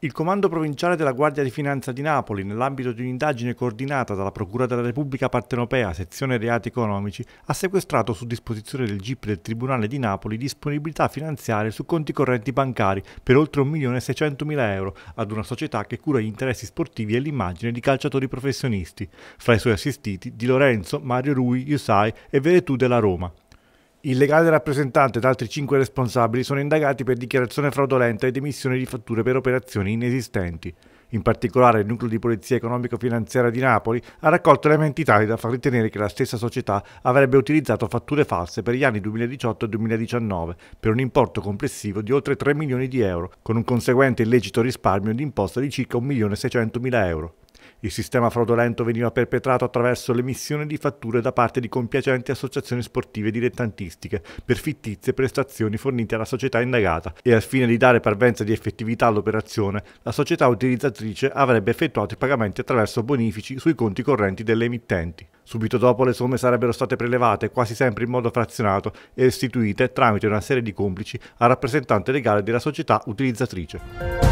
Il Comando Provinciale della Guardia di Finanza di Napoli, nell'ambito di un'indagine coordinata dalla Procura della Repubblica Partenopea, sezione reati economici, ha sequestrato su disposizione del GIP del Tribunale di Napoli disponibilità finanziarie su conti correnti bancari per oltre 1.600.000 euro ad una società che cura gli interessi sportivi e l'immagine di calciatori professionisti, fra i suoi assistiti Di Lorenzo, Mario Rui, Iusai e Veretù della Roma. Il legale rappresentante ed altri cinque responsabili sono indagati per dichiarazione fraudolenta ed emissione di fatture per operazioni inesistenti. In particolare il nucleo di polizia economico-finanziaria di Napoli ha raccolto elementi tali da far ritenere che la stessa società avrebbe utilizzato fatture false per gli anni 2018 e 2019 per un importo complessivo di oltre 3 milioni di euro, con un conseguente illecito risparmio di imposta di circa 1.600.000 euro. Il sistema fraudolento veniva perpetrato attraverso l'emissione di fatture da parte di compiacenti associazioni sportive dilettantistiche per fittizie prestazioni fornite alla società indagata e al fine di dare parvenza di effettività all'operazione, la società utilizzatrice avrebbe effettuato i pagamenti attraverso bonifici sui conti correnti delle emittenti. Subito dopo le somme sarebbero state prelevate, quasi sempre in modo frazionato, e restituite tramite una serie di complici al rappresentante legale della società utilizzatrice.